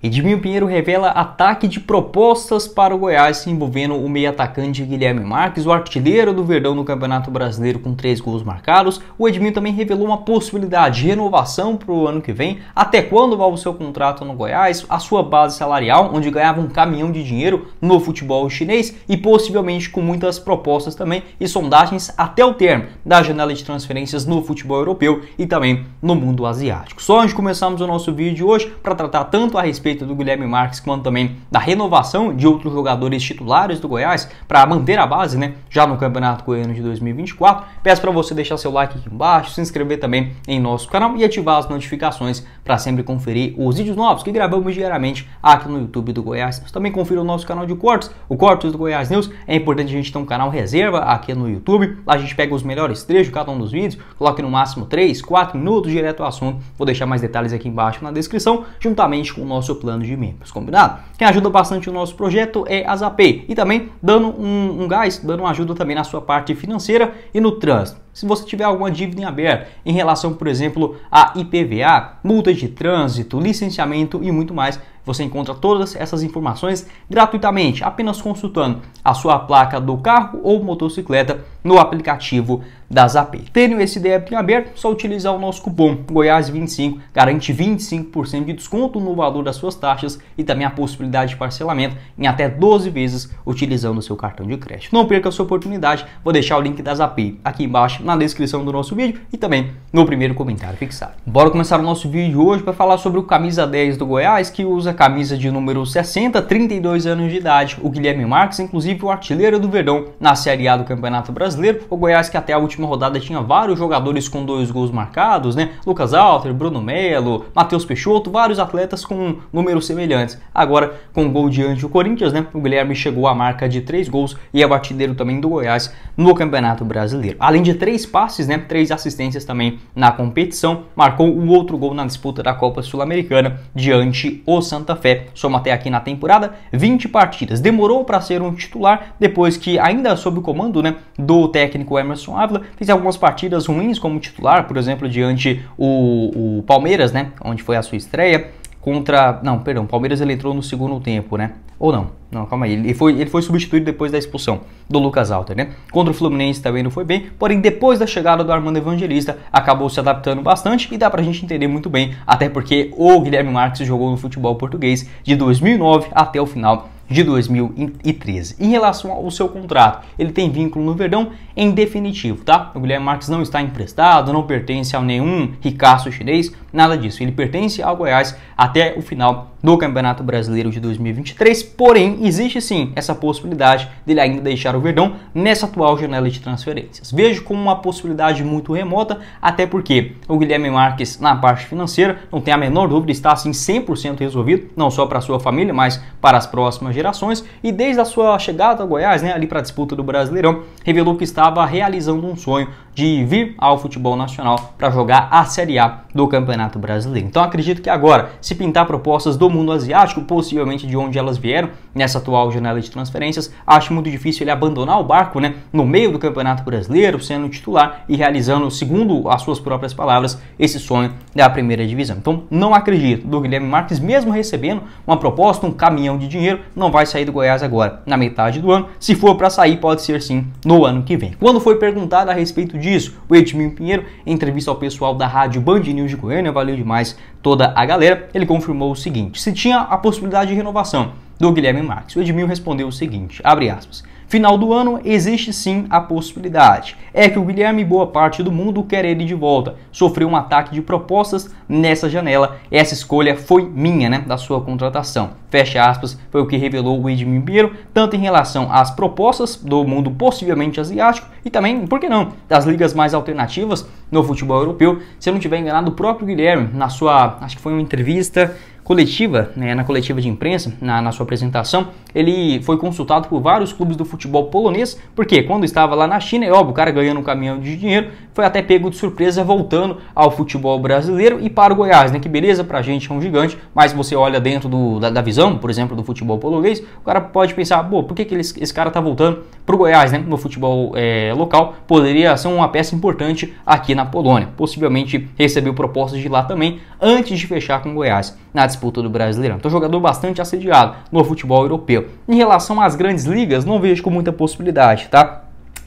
Edmil Pinheiro revela ataque de propostas para o Goiás envolvendo o meio atacante Guilherme Marques, o artilheiro do Verdão no Campeonato Brasileiro com três gols marcados. O Edmil também revelou uma possibilidade de renovação para o ano que vem, até quando vai o seu contrato no Goiás, a sua base salarial, onde ganhava um caminhão de dinheiro no futebol chinês e possivelmente com muitas propostas também e sondagens até o termo da janela de transferências no futebol europeu e também no mundo asiático. Só onde começamos o nosso vídeo de hoje para tratar tanto a respeito respeito do Guilherme Marques, quanto também da renovação de outros jogadores titulares do Goiás para manter a base, né? Já no Campeonato Goiano de 2024. Peço para você deixar seu like aqui embaixo, se inscrever também em nosso canal e ativar as notificações para sempre conferir os vídeos novos que gravamos diariamente aqui no YouTube do Goiás. Mas também confira o nosso canal de cortes, o Cortes do Goiás News. É importante a gente ter um canal reserva aqui no YouTube. Lá a gente pega os melhores trechos, de cada um dos vídeos, coloca no máximo 3, 4 minutos direto ao assunto. Vou deixar mais detalhes aqui embaixo na descrição, juntamente com o nosso plano de membros, combinado? Quem ajuda bastante o nosso projeto é a Zap e também dando um, um gás, dando uma ajuda também na sua parte financeira e no trânsito. Se você tiver alguma dívida em aberto em relação, por exemplo, a IPVA, multas de trânsito, licenciamento e muito mais, você encontra todas essas informações gratuitamente, apenas consultando a sua placa do carro ou motocicleta no aplicativo da ZAP. Tendo esse débito em aberto, só utilizar o nosso cupom Goiás25, garante 25% de desconto no valor das suas taxas e também a possibilidade de parcelamento em até 12 vezes utilizando o seu cartão de crédito. Não perca a sua oportunidade, vou deixar o link da ZAP aqui embaixo na descrição do nosso vídeo e também no primeiro comentário fixado. Bora começar o nosso vídeo hoje para falar sobre o camisa 10 do Goiás, que usa camisa de número 60, 32 anos de idade, o Guilherme Marques, inclusive o artilheiro do Verdão na Série A do Campeonato Brasileiro, o Goiás que até a última última rodada tinha vários jogadores com dois gols marcados, né? Lucas Alter, Bruno Melo, Matheus Peixoto, vários atletas com números semelhantes. Agora, com o gol diante do Corinthians, né? O Guilherme chegou à marca de três gols e é batideiro também do Goiás no Campeonato Brasileiro. Além de três passes, né? Três assistências também na competição, marcou o um outro gol na disputa da Copa Sul-Americana diante o Santa Fé. Soma até aqui na temporada 20 partidas. Demorou para ser um titular depois que ainda sob o comando, né, do técnico Emerson Ávila, Fez algumas partidas ruins como titular, por exemplo, diante o, o Palmeiras, né? Onde foi a sua estreia contra. Não, perdão, Palmeiras ele entrou no segundo tempo, né? Ou não? Não, calma aí. Ele foi, ele foi substituído depois da expulsão do Lucas Alter, né? Contra o Fluminense também não foi bem, porém depois da chegada do Armando Evangelista acabou se adaptando bastante e dá pra gente entender muito bem, até porque o Guilherme Marques jogou no futebol português de 2009 até o final de 2013. Em relação ao seu contrato, ele tem vínculo no Verdão em definitivo, tá? O Guilherme Marques não está emprestado, não pertence a nenhum ricaço chinês, nada disso. Ele pertence ao Goiás até o final do Campeonato Brasileiro de 2023, porém existe sim essa possibilidade dele ainda deixar o Verdão nessa atual janela de transferências. Vejo como uma possibilidade muito remota, até porque o Guilherme Marques na parte financeira, não tem a menor dúvida, está assim 100% resolvido, não só para sua família, mas para as próximas gerações e desde a sua chegada a Goiás, né, ali para a disputa do Brasileirão, revelou que estava realizando um sonho de vir ao futebol nacional para jogar a Série A do Campeonato Brasileiro. Então acredito que agora, se pintar propostas do mundo asiático, possivelmente de onde elas vieram, nessa atual janela de transferências, acho muito difícil ele abandonar o barco né, no meio do Campeonato Brasileiro, sendo titular e realizando, segundo as suas próprias palavras, esse sonho da primeira divisão. Então não acredito do Guilherme Marques, mesmo recebendo uma proposta, um caminhão de dinheiro, não vai sair do Goiás agora, na metade do ano. Se for para sair, pode ser sim no ano que vem. Quando foi perguntado a respeito de disso, o Edmil Pinheiro, em entrevista ao pessoal da rádio Band News de Goiânia, valeu demais toda a galera, ele confirmou o seguinte, se tinha a possibilidade de renovação do Guilherme Marques, o Edmil respondeu o seguinte, abre aspas, Final do ano, existe sim a possibilidade. É que o Guilherme, boa parte do mundo, quer ele de volta. Sofreu um ataque de propostas nessa janela. Essa escolha foi minha, né? Da sua contratação. Fecha aspas, foi o que revelou o Edmir Ribeiro, tanto em relação às propostas do mundo possivelmente asiático e também, por que não, das ligas mais alternativas no futebol europeu. Se eu não tiver enganado, o próprio Guilherme, na sua, acho que foi uma entrevista, coletiva, né, na coletiva de imprensa, na, na, sua apresentação, ele foi consultado por vários clubes do futebol polonês, porque quando estava lá na China, é óbvio, o cara ganhando um caminhão de dinheiro, foi até pego de surpresa voltando ao futebol brasileiro e para o Goiás, né? Que beleza, pra gente é um gigante, mas você olha dentro do, da, da, visão, por exemplo, do futebol polonês, o cara pode pensar, pô, por que, que esse cara tá voltando pro Goiás, né? No futebol é, local, poderia ser uma peça importante aqui na Polônia. Possivelmente recebeu propostas de lá também, antes de fechar com o Goiás na disputa do Brasileirão. Então, jogador bastante assediado no futebol europeu. Em relação às grandes ligas, não vejo com muita possibilidade, tá?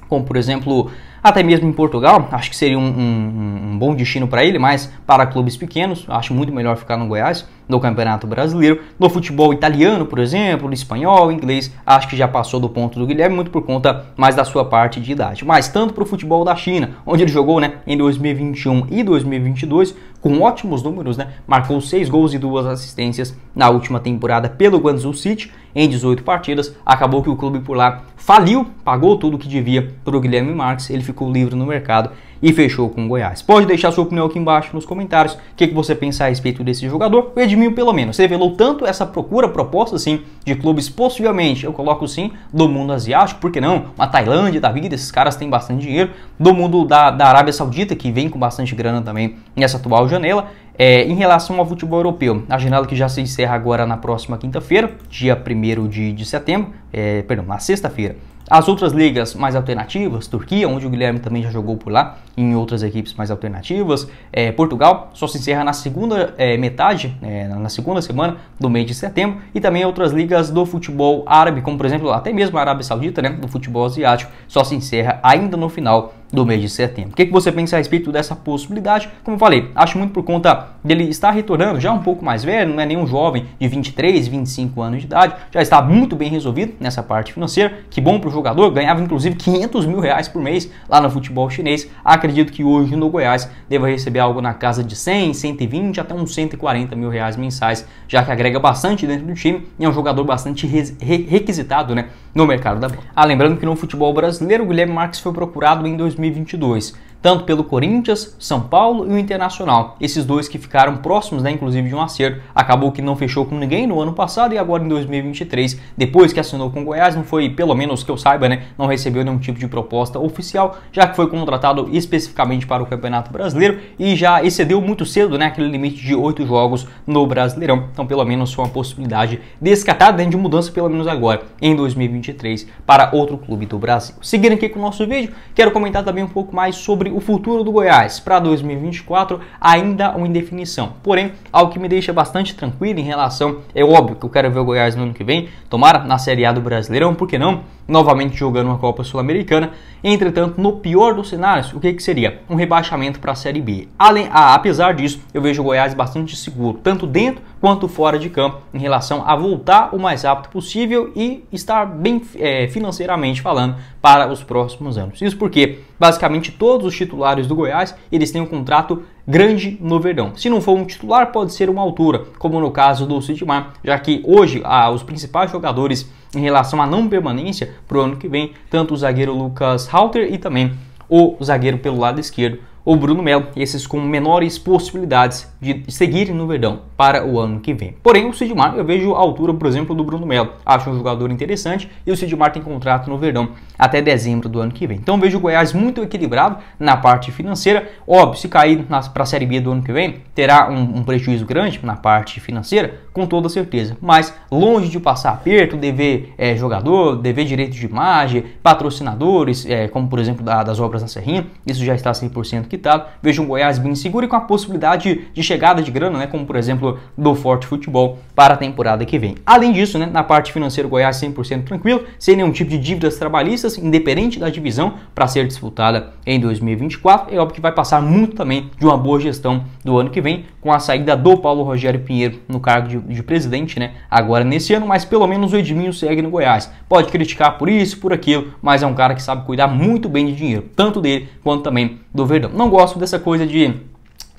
Como, por exemplo, até mesmo em Portugal, acho que seria um, um, um bom destino para ele, mas para clubes pequenos, acho muito melhor ficar no Goiás, no Campeonato Brasileiro, no futebol italiano, por exemplo, no espanhol, inglês, acho que já passou do ponto do Guilherme, muito por conta mais da sua parte de idade. Mas tanto para o futebol da China, onde ele jogou né, em 2021 e 2022, com ótimos números, né, marcou seis gols e duas assistências na última temporada pelo Guangzhou City, em 18 partidas, acabou que o clube por lá faliu, pagou tudo o que devia para o Guilherme Marques, ele ficou livre no mercado e fechou com o Goiás. Pode deixar sua opinião aqui embaixo nos comentários, o que, que você pensa a respeito desse jogador. O Edmil, pelo menos, revelou tanto essa procura, proposta, sim, de clubes possivelmente, eu coloco sim, do mundo asiático, por que não? Uma Tailândia da vida, esses caras têm bastante dinheiro, do mundo da, da Arábia Saudita, que vem com bastante grana também nessa atual janela. É, em relação ao futebol europeu, a janela que já se encerra agora na próxima quinta-feira, dia 1 de, de setembro, é, perdão, na sexta-feira, as outras ligas mais alternativas, Turquia, onde o Guilherme também já jogou por lá, em outras equipes mais alternativas, é, Portugal só se encerra na segunda é, metade, é, na segunda semana do mês de setembro, e também outras ligas do futebol árabe, como por exemplo até mesmo a Arábia Saudita, né, do futebol asiático, só se encerra ainda no final do mês de setembro. O que, que você pensa a respeito dessa possibilidade? Como eu falei, acho muito por conta dele estar retornando, já um pouco mais velho, não é nenhum jovem de 23, 25 anos de idade, já está muito bem resolvido nessa parte financeira, que bom para o jogador, ganhava inclusive 500 mil reais por mês lá no futebol chinês. Acredito que hoje no Goiás deva receber algo na casa de 100, 120 até uns 140 mil reais mensais, já que agrega bastante dentro do time e é um jogador bastante requisitado né, no mercado da bola. Ah, lembrando que no futebol brasileiro, o Guilherme Marques foi procurado em 2022 tanto pelo Corinthians, São Paulo e o Internacional. Esses dois que ficaram próximos, né, inclusive de um acerto, acabou que não fechou com ninguém no ano passado e agora em 2023, depois que assinou com o Goiás, não foi, pelo menos que eu saiba, né, não recebeu nenhum tipo de proposta oficial, já que foi contratado especificamente para o Campeonato Brasileiro e já excedeu muito cedo, né, aquele limite de oito jogos no Brasileirão. Então, pelo menos foi uma possibilidade descartada né, de mudança, pelo menos agora, em 2023, para outro clube do Brasil. Seguindo aqui com o nosso vídeo, quero comentar também um pouco mais sobre o futuro do Goiás para 2024, ainda uma indefinição. Porém, algo que me deixa bastante tranquilo em relação, é óbvio que eu quero ver o Goiás no ano que vem, tomara na Série A do Brasileirão, por que não? novamente jogando uma Copa Sul-Americana. Entretanto, no pior dos cenários, o que, que seria? Um rebaixamento para a Série B. Além, a ah, apesar disso, eu vejo o Goiás bastante seguro, tanto dentro quanto fora de campo, em relação a voltar o mais rápido possível e estar bem é, financeiramente falando para os próximos anos. Isso porque, basicamente, todos os titulares do Goiás, eles têm um contrato grande no verão. Se não for um titular, pode ser uma altura, como no caso do Sidmar, já que hoje ah, os principais jogadores em relação à não permanência para o ano que vem, tanto o zagueiro Lucas Halter e também o zagueiro pelo lado esquerdo, o Bruno Melo, esses com menores possibilidades de seguirem no Verdão para o ano que vem. Porém, o Sidmar eu vejo a altura, por exemplo, do Bruno Melo. Acho um jogador interessante e o Sidmar tem contrato no Verdão até dezembro do ano que vem. Então vejo o Goiás muito equilibrado na parte financeira. Óbvio, se cair para a Série B do ano que vem, terá um, um prejuízo grande na parte financeira, com toda certeza. Mas longe de passar aperto, dever é, jogador, dever direito de imagem, patrocinadores, é, como por exemplo da, das obras na Serrinha, isso já está 100% quitado. Vejo um Goiás bem seguro e com a possibilidade de chegada de grana, né, como por exemplo do Forte Futebol para a temporada que vem. Além disso, né, na parte financeira, o Goiás 100% tranquilo, sem nenhum tipo de dívidas trabalhistas, independente da divisão para ser disputada em 2024. É óbvio que vai passar muito também de uma boa gestão do ano que vem, com a saída do Paulo Rogério Pinheiro no cargo de, de presidente, né, agora nesse ano, mas pelo menos o Edminho segue no Goiás. Pode criticar por isso, por aquilo, mas é um cara que sabe cuidar muito bem de dinheiro, tanto dele quanto também do Verdão não gosto dessa coisa de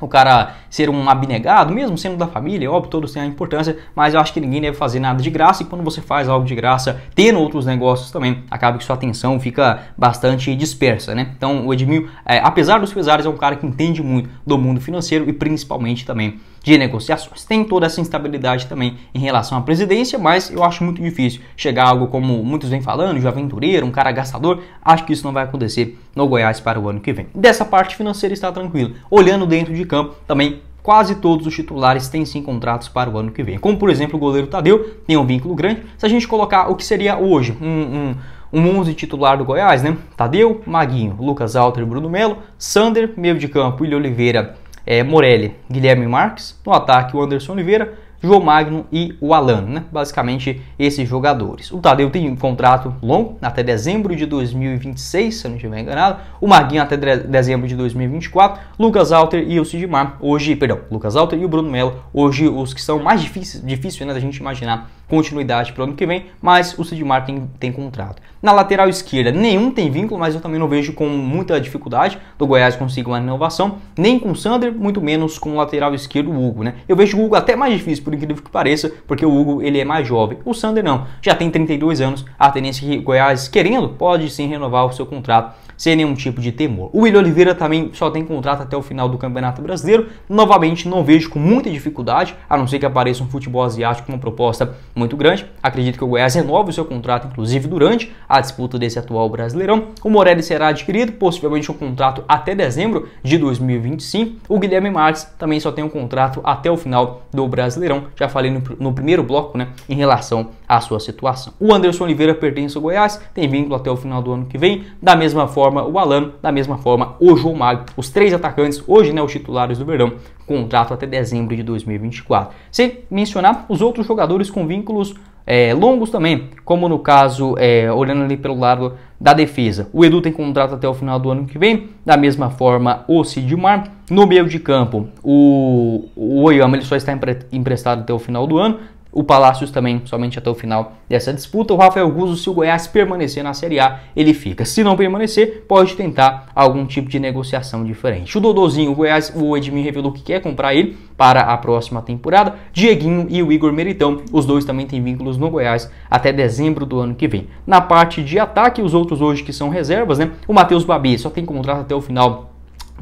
o cara ser um abnegado, mesmo sendo da família, óbvio, todos têm a importância, mas eu acho que ninguém deve fazer nada de graça e quando você faz algo de graça, tendo outros negócios também, acaba que sua atenção fica bastante dispersa, né? Então o Edmil, é, apesar dos pesares, é um cara que entende muito do mundo financeiro e principalmente também de negociações. Tem toda essa instabilidade também em relação à presidência, mas eu acho muito difícil chegar a algo como muitos vêm falando, de aventureiro, um cara gastador. Acho que isso não vai acontecer no Goiás para o ano que vem. Dessa parte financeira está tranquilo. Olhando dentro de campo, também quase todos os titulares têm sim contratos para o ano que vem. Como, por exemplo, o goleiro Tadeu tem um vínculo grande. Se a gente colocar o que seria hoje um, um, um 11 titular do Goiás, né? Tadeu, Maguinho, Lucas Alter, Bruno Melo, Sander, meio de campo, William Oliveira, é, Morelli, Guilherme Marques. No ataque, o Anderson Oliveira. João Magno e o Alan, né? basicamente esses jogadores. O Tadeu tem um contrato longo, até dezembro de 2026, se eu não estiver enganado, o Marguinho até dezembro de 2024, Lucas Alter e o Sidmar, hoje, perdão, Lucas Alter e o Bruno Melo, hoje os que são mais difíceis, difícil, né, da gente imaginar continuidade para o ano que vem, mas o Sidmar tem, tem contrato. Na lateral esquerda, nenhum tem vínculo, mas eu também não vejo com muita dificuldade do Goiás conseguir uma renovação, nem com o Sander, muito menos com o lateral esquerdo, o Hugo. Né? Eu vejo o Hugo até mais difícil, por incrível que pareça, porque o Hugo ele é mais jovem. O Sander não, já tem 32 anos. A tendência que Goiás, querendo, pode sim renovar o seu contrato sem nenhum tipo de temor. O William Oliveira também só tem contrato até o final do Campeonato Brasileiro. Novamente, não vejo com muita dificuldade, a não ser que apareça um futebol asiático com uma proposta muito grande. Acredito que o Goiás renove o seu contrato, inclusive durante a disputa desse atual Brasileirão. O Morelli será adquirido, possivelmente um contrato até dezembro de 2025. O Guilherme Marques também só tem um contrato até o final do Brasileirão. Já falei no, no primeiro bloco, né, em relação à sua situação. O Anderson Oliveira pertence ao Goiás, tem vínculo até o final do ano que vem. Da mesma forma, forma o Alan, da mesma forma o João Mário. Os três atacantes, hoje, né, os titulares do Verão, contrato até dezembro de 2024. Sem mencionar os outros jogadores com vínculos é, longos também, como no caso, é, olhando ali pelo lado da defesa. O Edu tem contrato até o final do ano que vem, da mesma forma o Sidmar. No meio de campo, o, o Oyama ele só está empre, emprestado até o final do ano, o Palácios também somente até o final dessa disputa. O Rafael Guzzo, se o Goiás permanecer na Série A, ele fica. Se não permanecer, pode tentar algum tipo de negociação diferente. O Dodozinho, o Goiás, o Edmir revelou que quer comprar ele para a próxima temporada. Dieguinho e o Igor Meritão, os dois também têm vínculos no Goiás até dezembro do ano que vem. Na parte de ataque, os outros hoje que são reservas, né? O Matheus Babi só tem contrato até o final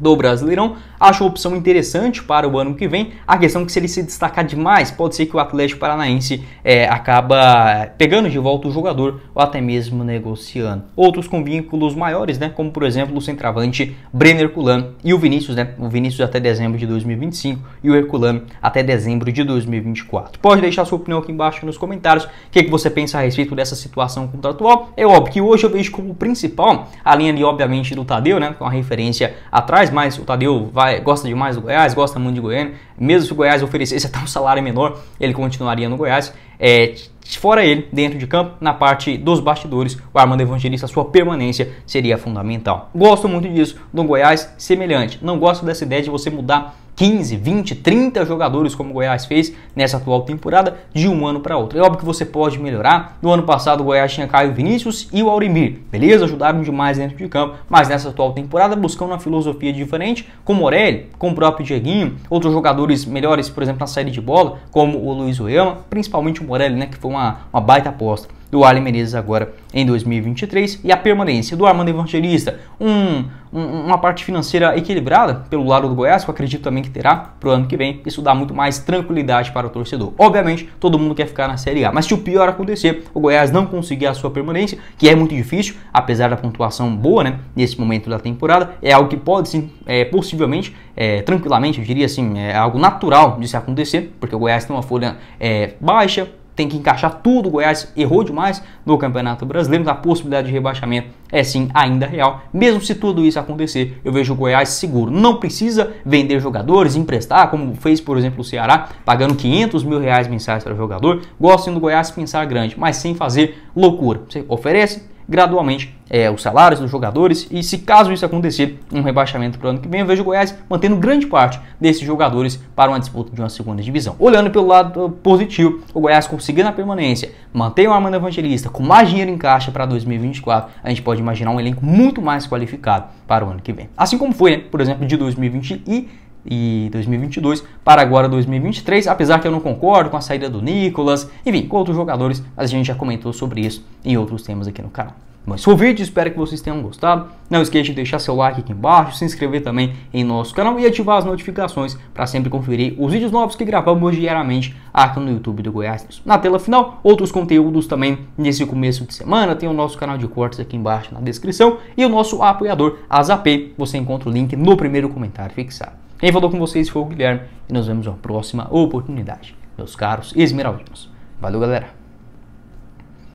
do Brasileirão. Acho uma opção interessante para o ano que vem. A questão é que se ele se destacar demais, pode ser que o Atlético Paranaense é, acaba é, pegando de volta o jogador ou até mesmo negociando. Outros com vínculos maiores, né, como por exemplo o centroavante Brenner Culano e o Vinícius, né, o Vinícius até dezembro de 2025 e o Herculano até dezembro de 2024. Pode deixar sua opinião aqui embaixo nos comentários, o que, é que você pensa a respeito dessa situação contratual. É óbvio que hoje eu vejo como principal a linha ali, obviamente, do Tadeu, né, com a referência atrás, mais, o Tadeu vai, gosta demais do Goiás, gosta muito de Goiânia. Mesmo se o Goiás oferecesse até um salário menor, ele continuaria no Goiás. É, fora ele, dentro de campo, na parte dos bastidores, o Armando Evangelista, sua permanência seria fundamental. Gosto muito disso, do Goiás, semelhante. Não gosto dessa ideia de você mudar 15, 20, 30 jogadores, como o Goiás fez nessa atual temporada, de um ano para outro. É óbvio que você pode melhorar. No ano passado, o Goiás tinha Caio Vinícius e o Aurimir, beleza? Ajudaram demais dentro de campo, mas nessa atual temporada, buscando uma filosofia diferente, com o Morelli, com o próprio Dieguinho, outros jogadores melhores, por exemplo, na saída de bola, como o Luiz Oema, principalmente o Morelli, né, que foi uma, uma baita aposta do Alan Menezes agora em 2023 e a permanência do Armando Evangelista. Um, um, uma parte financeira equilibrada pelo lado do Goiás, que eu acredito também que terá para o ano que vem. Isso dá muito mais tranquilidade para o torcedor. Obviamente, todo mundo quer ficar na Série A, mas se o pior acontecer, o Goiás não conseguir a sua permanência, que é muito difícil, apesar da pontuação boa né, nesse momento da temporada, é algo que pode sim, é, possivelmente, é, tranquilamente, eu diria assim, é algo natural de se acontecer, porque o Goiás tem uma folha é, baixa, tem que encaixar tudo. O Goiás errou demais no Campeonato Brasileiro, a possibilidade de rebaixamento é sim ainda real. Mesmo se tudo isso acontecer, eu vejo o Goiás seguro. Não precisa vender jogadores, emprestar, como fez, por exemplo, o Ceará, pagando 500 mil reais mensais para o jogador. Gosto do Goiás pensar grande, mas sem fazer loucura. Você oferece, gradualmente é, os salários dos jogadores e se caso isso acontecer, um rebaixamento para o ano que vem, eu vejo o Goiás mantendo grande parte desses jogadores para uma disputa de uma segunda divisão. Olhando pelo lado uh, positivo, o Goiás conseguindo a permanência, mantém o Armando Evangelista com mais dinheiro em caixa para 2024, a gente pode imaginar um elenco muito mais qualificado para o ano que vem. Assim como foi, né, por exemplo, de 2020 e e 2022 para agora 2023, apesar que eu não concordo com a saída do Nicolas, enfim, com outros jogadores, a gente já comentou sobre isso em outros temas aqui no canal. Mas foi o vídeo, espero que vocês tenham gostado. Não esqueça de deixar seu like aqui embaixo, se inscrever também em nosso canal e ativar as notificações para sempre conferir os vídeos novos que gravamos diariamente aqui no YouTube do Goiás News. Na tela final, outros conteúdos também nesse começo de semana. Tem o nosso canal de cortes aqui embaixo na descrição e o nosso apoiador, Azapê. Você encontra o link no primeiro comentário fixado. Quem falou com vocês foi o Guilherme e nos vemos na próxima oportunidade, meus caros esmeraldinos. Valeu, galera!